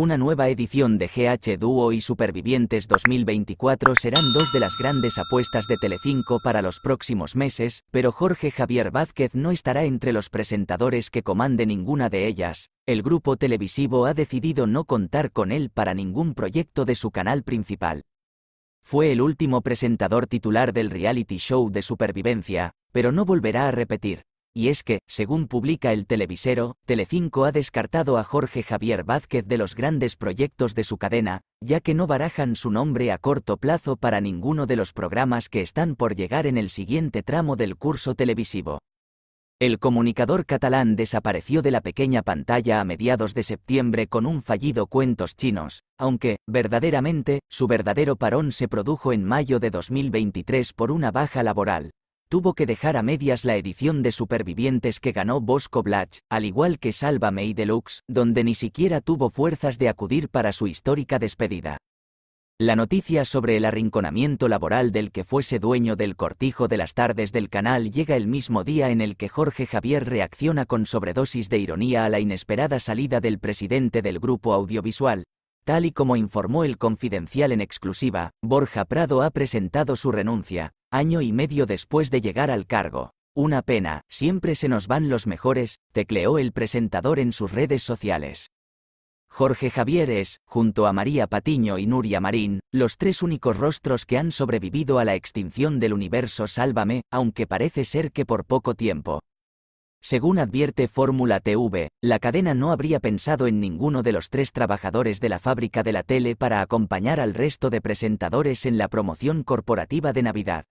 Una nueva edición de GH Duo y Supervivientes 2024 serán dos de las grandes apuestas de Telecinco para los próximos meses, pero Jorge Javier Vázquez no estará entre los presentadores que comande ninguna de ellas. El grupo televisivo ha decidido no contar con él para ningún proyecto de su canal principal. Fue el último presentador titular del reality show de supervivencia, pero no volverá a repetir. Y es que, según publica el televisero, Telecinco ha descartado a Jorge Javier Vázquez de los grandes proyectos de su cadena, ya que no barajan su nombre a corto plazo para ninguno de los programas que están por llegar en el siguiente tramo del curso televisivo. El comunicador catalán desapareció de la pequeña pantalla a mediados de septiembre con un fallido Cuentos chinos, aunque, verdaderamente, su verdadero parón se produjo en mayo de 2023 por una baja laboral, tuvo que dejar a medias la edición de Supervivientes que ganó Bosco Blatch, al igual que Sálvame y Deluxe, donde ni siquiera tuvo fuerzas de acudir para su histórica despedida. La noticia sobre el arrinconamiento laboral del que fuese dueño del cortijo de las tardes del canal llega el mismo día en el que Jorge Javier reacciona con sobredosis de ironía a la inesperada salida del presidente del grupo audiovisual, Tal y como informó el Confidencial en exclusiva, Borja Prado ha presentado su renuncia, año y medio después de llegar al cargo. Una pena, siempre se nos van los mejores, tecleó el presentador en sus redes sociales. Jorge Javier es, junto a María Patiño y Nuria Marín, los tres únicos rostros que han sobrevivido a la extinción del universo Sálvame, aunque parece ser que por poco tiempo. Según advierte Fórmula TV, la cadena no habría pensado en ninguno de los tres trabajadores de la fábrica de la tele para acompañar al resto de presentadores en la promoción corporativa de Navidad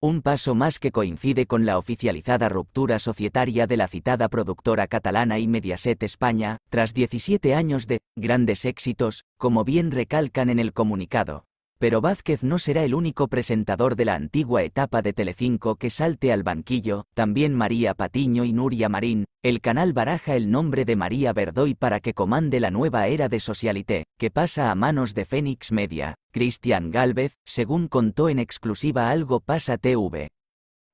un paso más que coincide con la oficializada ruptura societaria de la citada productora catalana y Mediaset España, tras 17 años de grandes éxitos, como bien recalcan en el comunicado. Pero Vázquez no será el único presentador de la antigua etapa de Telecinco que salte al banquillo, también María Patiño y Nuria Marín, el canal baraja el nombre de María Verdoy para que comande la nueva era de Socialité, que pasa a manos de Fénix Media. Cristian Galvez, según contó en exclusiva Algo Pasa TV,